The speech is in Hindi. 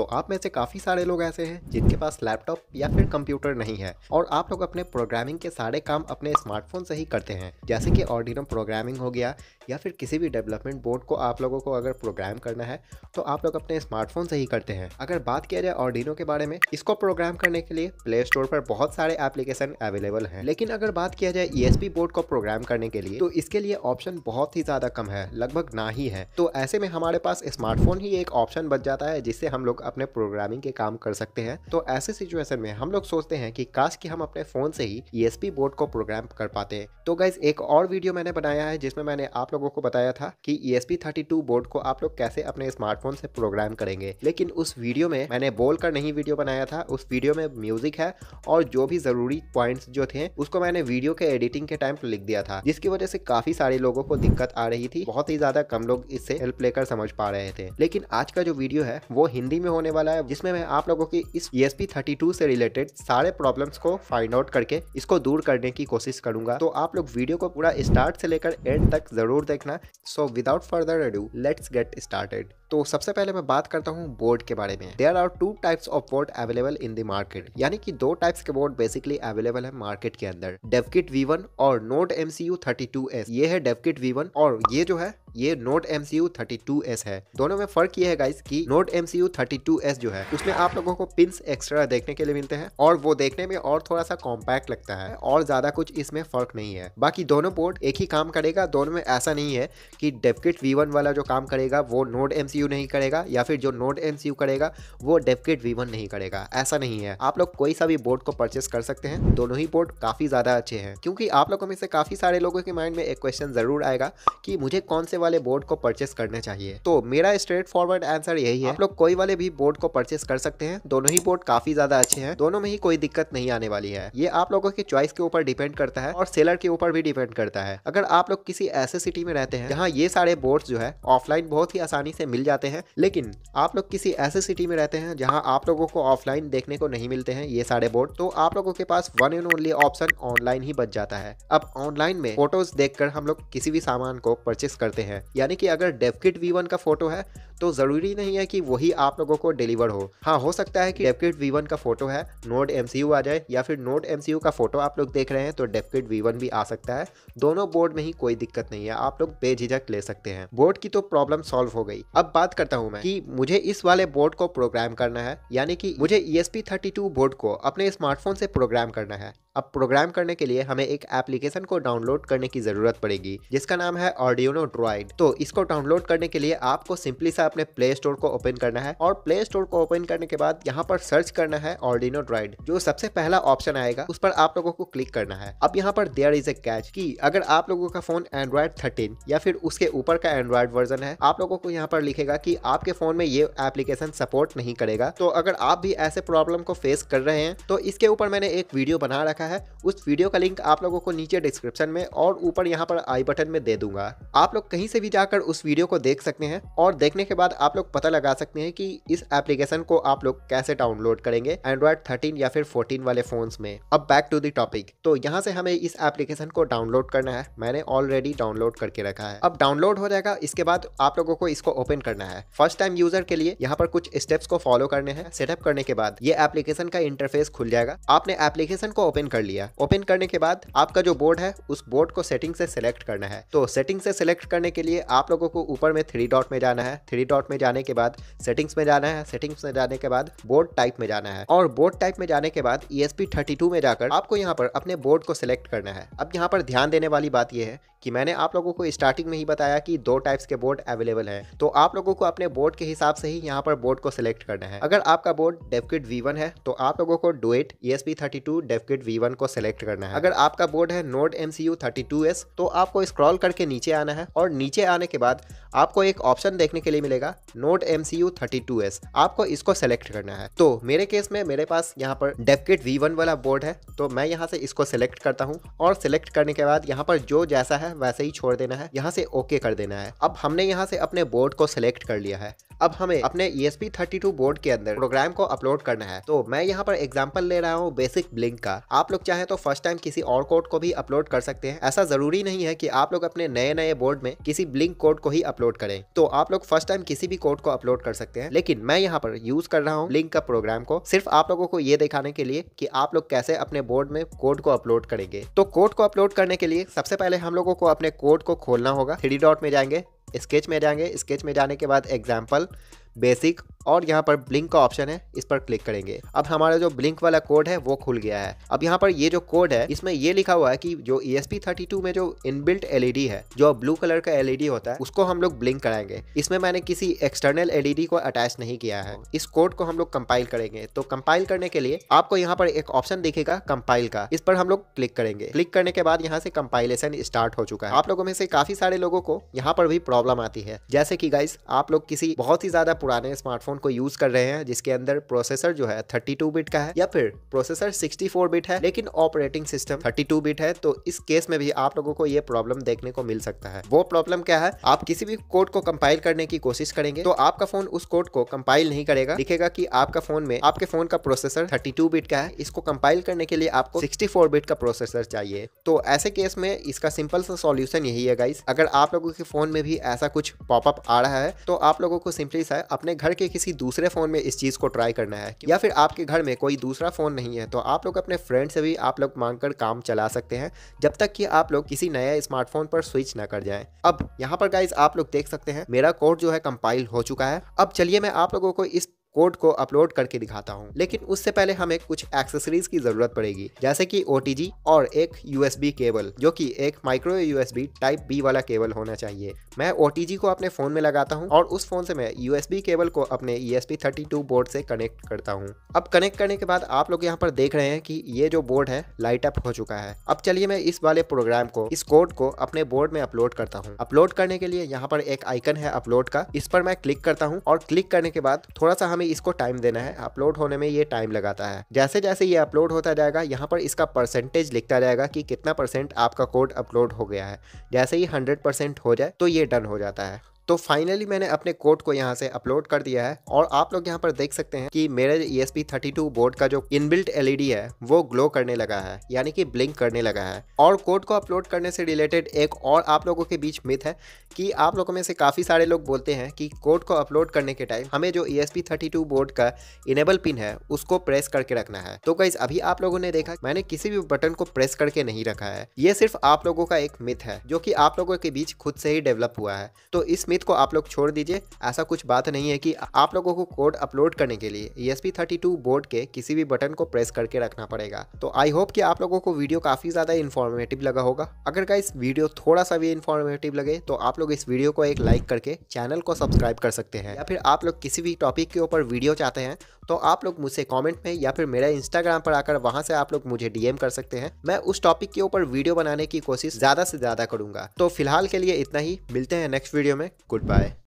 तो आप में से काफी सारे लोग ऐसे हैं जिनके पास लैपटॉप या फिर कंप्यूटर नहीं है और आप लोग अपने प्रोग्रामिंग के सारे काम अपने स्मार्टफोन से ही करते हैं जैसे कि ऑर्डिनो प्रोग्रामिंग हो गया या फिर किसी भी डेवलपमेंट बोर्ड को आप लोगों को अगर प्रोग्राम करना है तो आप लोग अपने स्मार्टफोन से ही करते हैं अगर बात किया जाए ऑर्डिनो के बारे में इसको प्रोग्राम करने के लिए प्ले स्टोर पर बहुत सारे एप्लीकेशन अवेलेबल है लेकिन अगर बात किया जाए ई e बोर्ड को प्रोग्राम करने के लिए तो इसके लिए ऑप्शन बहुत ही ज्यादा कम है लगभग ना ही है तो ऐसे में हमारे पास स्मार्टफोन ही एक ऑप्शन बच जाता है जिससे हम लोग अपने प्रोग्रामिंग के काम कर सकते हैं तो ऐसे सिचुएशन में हम लोग सोचते हैं कि काश कि हम अपने फोन से ही ESP बोर्ड को प्रोग्राम कर पाते तो गाइज एक और वीडियो मैंने बनाया है जिसमें मैंने आप लोगों को बताया था कि ESP32 बोर्ड को आप लोग कैसे अपने स्मार्टफोन से प्रोग्राम करेंगे लेकिन उस वीडियो में मैंने बोल कर नहीं वीडियो बनाया था उस वीडियो में म्यूजिक है और जो भी जरूरी पॉइंट जो थे उसको मैंने वीडियो के एडिटिंग के टाइम लिख दिया था जिसकी वजह से काफी सारे लोगों को दिक्कत आ रही थी बहुत ही ज्यादा कम लोग इससे हेल्प लेकर समझ पा रहे थे लेकिन आज का जो वीडियो है वो हिंदी में में होने वाला है जिसमें मैं आप लोगों की इस ई e थर्टी से रिलेटेड सारे प्रॉब्लम्स को फाइंड आउट करके इसको दूर करने की कोशिश करूंगा तो आप लोग वीडियो को पूरा स्टार्ट से लेकर एंड तक जरूर देखना so without further ado let's get started तो सबसे पहले मैं बात करता हूँ बोर्ड के बारे में there are two types of board available in the market यानी कि दो टाइप्स के बोर्ड बेसिकली अवेलेबल है मार्केट के अंदर डेवकिट वी और नोट एमसीयू थर्टी टू ये है डेवकिट वी और ये जो है ये node M C U thirty two S है दोनों में फर्क ये है गाइस कि node M C U thirty two S जो है उसमें आप लोगों को पिंस एक्स्ट्रा देखने के लिए मिलते हैं और वो देखने में और थोड़ा सा कॉम्पैक्ट लगता है और ज्यादा कुछ इसमें फर्क नहीं है बाकी दोनों पोर्ट एक ही काम करेगा दोनों में ऐसा नहीं है कि डेपकिट वी वाला जो काम करेगा वो नोट एम नहीं करेगा या फिर जो नोट एम करेगा वो डेपकिट वी नहीं करेगा ऐसा नहीं है आप लोग कोई सा भी बोर्ड को परचेस कर सकते हैं दोनों ही बोर्ड काफी ज्यादा अच्छे हैं क्योंकि आप लोगों में से काफी सारे लोगों के माइंड में एक क्वेश्चन जरूर आएगा कि मुझे कौन से वाले बोर्ड को परचेस करने चाहिए तो मेरा स्ट्रेट फॉरवर्ड आंसर यही है आप लोग कोई वाले भी बोर्ड को परचेस कर सकते हैं दोनों ही बोर्ड काफी ज्यादा अच्छे हैं दोनों में ही कोई दिक्कत नहीं आने वाली है ये आप लोगों की चॉइस के ऊपर डिपेंड करता है और सेलर के ऊपर भी डिपेंड करता है अगर आप लोग किसी ऐसे सिटी में रहते हैं जहाँ ये सारे बोर्ड जो है ऑफलाइन बहुत ही आसानी से मिल जाते हैं लेकिन आप लोग किसी ऐसे सिटी में रहते हैं जहाँ आप लोगों को ऑफलाइन देखने को नहीं मिलते हैं ये सारे बोर्ड तो आप लोगों के पास one and only option online ही बच जाता है अब ऑनलाइन में फोटोज देखकर हम लोग किसी भी सामान को परचेस करते हैं हैं यानी कि अगर डेवकिट वी का फोटो है तो ज़रूरी नहीं है कि वही आप लोगों को डिलीवर हो हाँ हो सकता है कि डेपकिट V1 का फोटो है नोट एम आ जाए या फिर नोट एम का फोटो आप लोग देख रहे हैं तो डेपकिट V1 भी आ सकता है दोनों बोर्ड में ही कोई दिक्कत नहीं है आप लोग बेझिझक ले सकते हैं बोर्ड की तो प्रॉब्लम सॉल्व हो गई अब बात करता हूँ मैं की मुझे इस वाले बोर्ड को प्रोग्राम करना है यानी की मुझे ई e बोर्ड को अपने स्मार्टफोन से प्रोग्राम करना है अब प्रोग्राम करने के लिए हमें एक एप्लीकेशन को डाउनलोड करने की जरूरत पड़ेगी जिसका नाम है ऑडियोनो ड्रॉइड तो इसको डाउनलोड करने के लिए आपको सिंपली सा आपने प्ले स्टोर को ओपन करना है और प्ले स्टोर को ओपन करने के बाद यहाँ पर सर्च करना है ऑर्डिनो ड्राइड जो सबसे पहला ऑप्शन आएगा उस पर आप लोगों को क्लिक करना है अब यहाँ पर देयर इज ए कैच की अगर आप लोगों का फोन एंड्रॉइड थर्टीन या फिर उसके ऊपर का एंड्रॉइड वर्जन है आप लोगों को यहाँ पर लिखेगा की आपके फोन में ये एप्लीकेशन सपोर्ट नहीं करेगा तो अगर आप भी ऐसे प्रॉब्लम को फेस कर रहे हैं तो इसके ऊपर मैंने एक वीडियो बना रखा है उस वीडियो का लिंक आप लोगों को नीचे डिस्क्रिप्शन में और ऊपर यहाँ पर आई बटन में दे दूंगा आप लोग कहीं से भी जाकर उस वीडियो को देख सकते हैं और देखने के बाद आप लोग पता लगा सकते हैं कि इस एप्लीकेशन को आप लोग कैसे डाउनलोड करेंगे एंड्रॉइड थर्टीन या फिर फोर्टीन वाले फोन में अब बैक टू दी टॉपिक तो यहाँ से हमें इस एप्लीकेशन को डाउनलोड करना है मैंने ऑलरेडी डाउनलोड करके रखा है अब डाउनलोड हो जाएगा इसके बाद आप लोगों को इसको ओपन करना है फर्स्ट टाइम यूजर के लिए यहाँ पर कुछ स्टेप्स को फॉलो करने हैं सेटअप करने के बाद ये एप्लीकेशन का इंटरफेस खुल जाएगा आपने एप्लीकेशन को ओपन कर लिया ओपन करने के बाद आपका जो बोर्ड है उस बोर्ड को सेटिंग से सिलेक्ट करना है तो सेटिंग से सिलेक्ट करने के लिए आप लोगों को ऊपर में थ्री डॉट में जाना है थ्री थ्री डॉट में जाने के बाद सेटिंग्स में जाना है सेटिंग्स में जाने के बाद बोर्ड टाइप में जाना है और बोर्ड टाइप में जाने के बाद ई e एस में जाकर आपको यहाँ पर अपने बोर्ड को सिलेक्ट करना है अब यहाँ पर ध्यान देने वाली बात यह है कि मैंने आप लोगों को स्टार्टिंग में ही बताया कि दो टाइप्स के बोर्ड अवेलेबल है तो आप लोगों को अपने बोर्ड के हिसाब से ही यहाँ पर बोर्ड को सिलेक्ट करना है अगर आपका बोर्ड डेफकिट वी है तो आप लोगों को डुएट S thirty two devkit V को सिलेक्ट करना है अगर आपका बोर्ड है node M C U thirty two S तो आपको स्क्रॉल करके नीचे आना है और नीचे आने के बाद आपको एक ऑप्शन देखने के लिए मिलेगा node M C U thirty two S आपको इसको सेलेक्ट करना है तो मेरे केस में मेरे पास यहाँ पर डेफकिट वी वन वाला बोर्ड है तो मैं यहाँ से इसको सेलेक्ट करता हूँ और सिलेक्ट करने के बाद यहाँ पर जो जैसा है है वैसे ही छोड़ देना है यहाँ से ओके कर देना है अब हमने यहाँ से अपने बोर्ड को सिलेक्ट कर लिया है अब हमें अपने ESP32 बोर्ड के अंदर प्रोग्राम को अपलोड करना है तो मैं यहाँ पर एग्जाम्पल ले रहा हूँ बेसिक ब्लिंक का आप लोग चाहे तो फर्स्ट टाइम किसी और कोड को भी अपलोड कर सकते हैं ऐसा जरूरी नहीं है कि आप लोग अपने नए नए बोर्ड में किसी ब्लिंक कोड को ही अपलोड करें तो आप लोग फर्स्ट टाइम किसी भी कोड को अपलोड कर सकते हैं लेकिन मैं यहाँ पर यूज कर रहा हूँ ब्लिंक का प्रोग्राम को सिर्फ आप लोगों को ये दिखाने के लिए की आप लोग कैसे अपने बोर्ड में कोड को अपलोड करेंगे तो कोड को अपलोड करने के लिए सबसे पहले हम लोगों को अपने कोड को खोलना होगा थ्री डॉट में जाएंगे स्केच में जाएंगे स्केच में जाने के बाद एग्जाम्पल बेसिक और यहाँ पर ब्लिंक का ऑप्शन है इस पर क्लिक करेंगे अब हमारा जो ब्लिंक वाला कोड है वो खुल गया है अब यहाँ पर ये जो कोड है इसमें ये लिखा हुआ है कि जो ESP32 में जो इनबिल्ट एलईडी e है जो ब्लू कलर का एलईडी e होता है उसको हम लोग ब्लिंक कराएंगे इसमें मैंने किसी एक्सटर्नल एलईडी e को अटैच नहीं किया है इस कोड को हम लोग कंपाइल करेंगे तो कंपाइल करने के लिए आपको यहाँ पर एक ऑप्शन दिखेगा कंपाइल का इस पर हम लोग क्लिक करेंगे क्लिक करने के बाद यहाँ से कंपाइलेशन स्टार्ट हो चुका है आप लोगों में से काफी सारे लोगों को यहाँ पर भी प्रॉब्लम आती है जैसे की गाइस आप लोग किसी बहुत ही ज्यादा पुराने स्मार्टफोन स्मार्टफोन को यूज़ कर रहे हैं जिसके अंदर प्रोसेसर जो है 32 बिट का है या फिर प्रोसेसर 64 बिट है लेकिन ऑपरेटिंग सिस्टम 32 बिट है तो इस केस में भी आप लोगों को ये प्रॉब्लम देखने को मिल सकता है वो प्रॉब्लम क्या है आप किसी भी कोड को कंपाइल करने की कोशिश करेंगे तो आपका फोन उस कोड को कंपाइल नहीं करेगा दिखेगा की आपका फोन में आपके फोन का प्रोसेसर 32 बिट का है इसको कंपाइल करने के लिए आपको 64 बिट का प्रोसेसर चाहिए तो ऐसे केस में इसका सिंपल सा सोल्यूशन यही है गाइस अगर आप लोगों के फोन में भी ऐसा कुछ पॉपअप आ रहा है तो आप लोगों को सिंपली सा अपने घर के किसी किसी दूसरे फ़ोन में इस चीज़ को ट्राई करना है या फिर आपके घर में कोई दूसरा फ़ोन नहीं है तो आप लोग अपने फ्रेंड से भी आप लोग मांग कर काम चला सकते हैं जब तक कि आप लोग किसी नए स्मार्टफोन पर स्विच ना कर जाए अब यहाँ पर गाइज आप लोग देख सकते हैं मेरा कोड जो है कंपाइल हो चुका है अब चलिए मैं आप लोगों को इस कोड को अपलोड करके दिखाता हूँ लेकिन उससे पहले हमें कुछ एक्सेसरीज की जरूरत पड़ेगी जैसे कि ओ और एक यू केबल जो कि एक माइक्रो यू टाइप बी वाला केबल होना चाहिए मैं ओ को अपने फोन में लगाता हूँ और उस फोन से मैं यू केबल को अपने ई e बोर्ड से कनेक्ट करता हूँ अब कनेक्ट करने के बाद आप लोग यहाँ पर देख रहे हैं कि ये जो बोर्ड है लाइट अप हो चुका है अब चलिए मैं इस वाले प्रोग्राम को इस कोड को अपने बोर्ड में अपलोड करता हूँ अपलोड करने के लिए यहाँ पर एक आइकन है अपलोड का इस पर मैं क्लिक करता हूँ और क्लिक करने के बाद थोड़ा सा हम हमें इसको टाइम देना है अपलोड होने में ये टाइम लगाता है जैसे जैसे ये अपलोड होता जाएगा यहाँ पर इसका परसेंटेज लिखता जाएगा कि कितना परसेंट आपका कोड अपलोड हो गया है जैसे ही हंड्रेड परसेंट हो जाए तो ये डन हो जाता है तो फाइनली मैंने अपने कोड को यहाँ से अपलोड कर दिया है और आप लोग यहाँ पर देख सकते हैं कि मेरे ई थर्टी टू बोर्ड का जो इनबिल्ट एलईडी e है वो ग्लो करने लगा है यानी कि ब्लिंक करने लगा है और कोड को अपलोड करने से रिलेटेड एक और आप लोगों के बीच मिथ है कि आप लोगों में से काफ़ी सारे लोग बोलते हैं कि कोड को अपलोड करने के टाइम हमें जो ई थर्टी टू बोर्ड का इनेबल पिन है उसको प्रेस करके रखना है तो गाइज अभी आप लोगों ने देखा मैंने किसी भी बटन को प्रेस करके नहीं रखा है ये सिर्फ आप लोगों का एक मिथ है जो की आप लोगों के बीच खुद से ही डेवलप हुआ है तो इस मिथ उम्मीद को आप लोग छोड़ दीजिए ऐसा कुछ बात नहीं है कि आप लोगों को कोड अपलोड करने के लिए ई e थर्टी बोर्ड के किसी भी बटन को प्रेस करके रखना पड़ेगा तो आई होप कि आप लोगों को वीडियो काफी ज्यादा इन्फॉर्मेटिव लगा होगा अगर का वीडियो थोड़ा सा भी इन्फॉर्मेटिव लगे तो आप लोग इस वीडियो को एक लाइक करके चैनल को सब्सक्राइब कर सकते हैं या फिर आप लोग किसी भी टॉपिक के ऊपर वीडियो चाहते हैं तो आप लोग मुझसे कमेंट में या फिर मेरे इंस्टाग्राम पर आकर वहां से आप लोग मुझे डीएम कर सकते हैं मैं उस टॉपिक के ऊपर वीडियो बनाने की कोशिश ज्यादा से ज्यादा करूंगा तो फिलहाल के लिए इतना ही मिलते हैं नेक्स्ट वीडियो में Goodbye